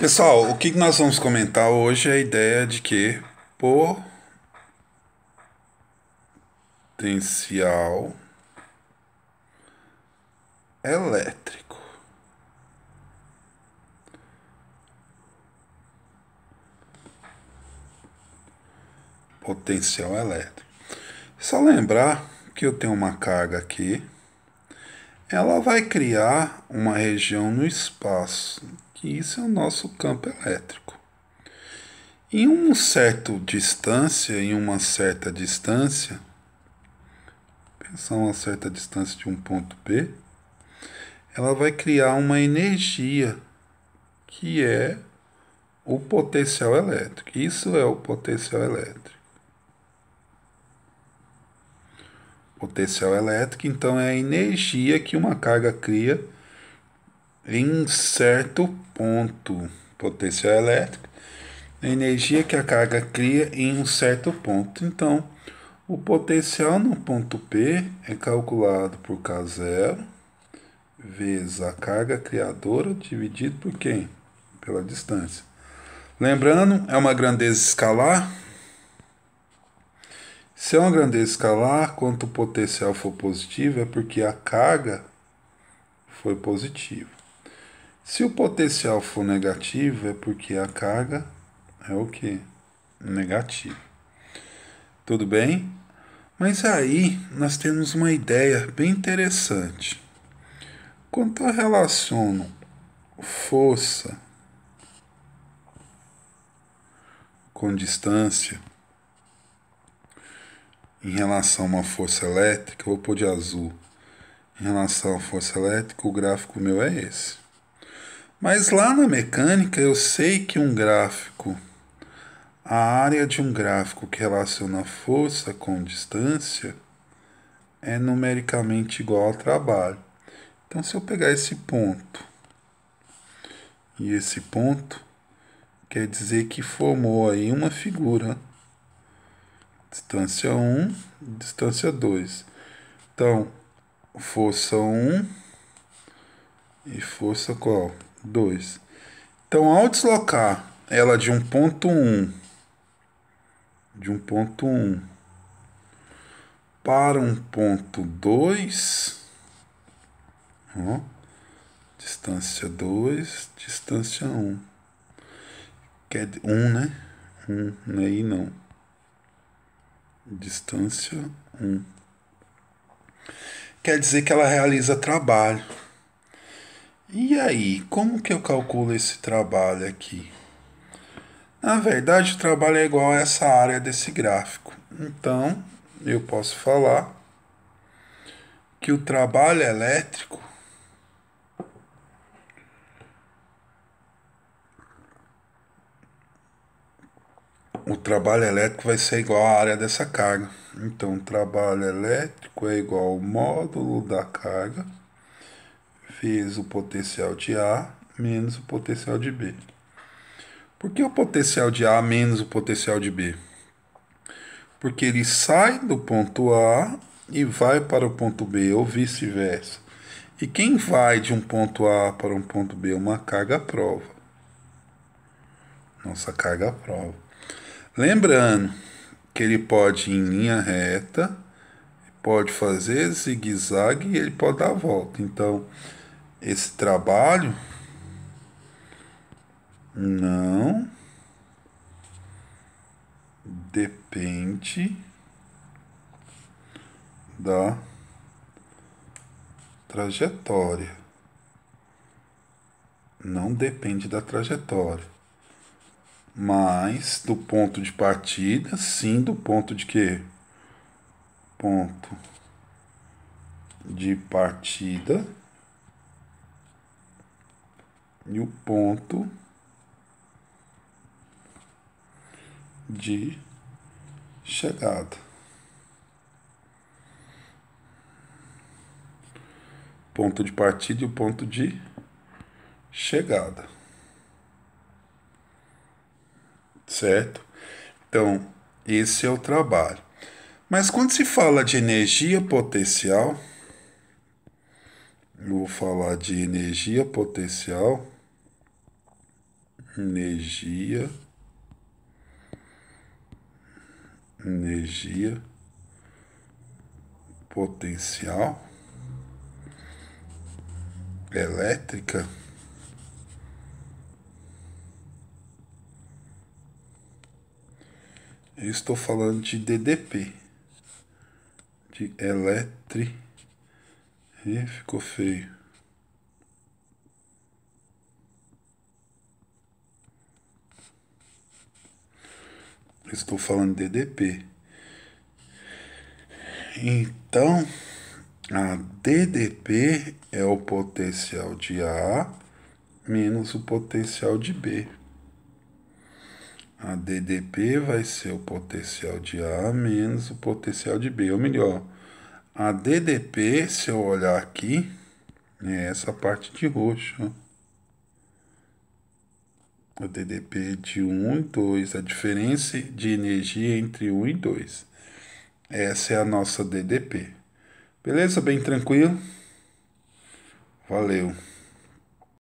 Pessoal, o que nós vamos comentar hoje é a ideia de que potencial elétrico potencial elétrico. Só lembrar que eu tenho uma carga aqui. Ela vai criar uma região no espaço que isso é o nosso campo elétrico. Em um certo distância, em uma certa distância, pensar uma certa distância de um ponto P, ela vai criar uma energia que é o potencial elétrico. Isso é o potencial elétrico. Potencial elétrico, então, é a energia que uma carga cria em certo ponto potencial elétrico, a energia que a carga cria em um certo ponto. Então, o potencial no ponto P é calculado por K0 vezes a carga criadora dividido por quem? Pela distância. Lembrando, é uma grandeza escalar. Se é uma grandeza escalar, quanto o potencial for positivo, é porque a carga foi positiva. Se o potencial for negativo, é porque a carga é o que? Negativa. Tudo bem? Mas aí nós temos uma ideia bem interessante. Quando eu relaciono força com distância em relação a uma força elétrica, vou pôr de azul. Em relação à força elétrica, o gráfico meu é esse. Mas lá na mecânica eu sei que um gráfico, a área de um gráfico que relaciona força com distância é numericamente igual ao trabalho. Então se eu pegar esse ponto e esse ponto, quer dizer que formou aí uma figura. Distância 1, distância 2. Então, força 1 e força qual? 2. Então, ao deslocar ela de um ponto 1, um, de um ponto 1 um, para um ponto 2, distância 2, distância 1. Um. Quer 1, um, né? 1, um, não né? não. Distância 1. Um. Quer dizer que ela realiza trabalho. E aí, como que eu calculo esse trabalho aqui? Na verdade, o trabalho é igual a essa área desse gráfico. Então, eu posso falar que o trabalho elétrico o trabalho elétrico vai ser igual à área dessa carga. Então, o trabalho elétrico é igual ao módulo da carga fez o potencial de A menos o potencial de B. Por que o potencial de A menos o potencial de B? Porque ele sai do ponto A e vai para o ponto B, ou vice-versa. E quem vai de um ponto A para um ponto B? É uma carga prova. Nossa carga prova. Lembrando que ele pode ir em linha reta, pode fazer zigue-zague e ele pode dar a volta. Então, esse trabalho? Não. Depende da trajetória. Não depende da trajetória. Mas do ponto de partida, sim, do ponto de quê? Ponto de partida e o ponto de chegada. Ponto de partida e o ponto de chegada. Certo? Então, esse é o trabalho. Mas quando se fala de energia potencial, eu vou falar de energia potencial energia, energia potencial elétrica Eu estou falando de DDP, de eletri. E ficou feio. Estou falando de DDP. Então, a DDP é o potencial de A menos o potencial de B. A DDP vai ser o potencial de A menos o potencial de B. Ou melhor, a DDP, se eu olhar aqui, é essa parte de roxo o DDP de 1 e 2, a diferença de energia entre 1 e 2. Essa é a nossa DDP. Beleza? Bem tranquilo? Valeu!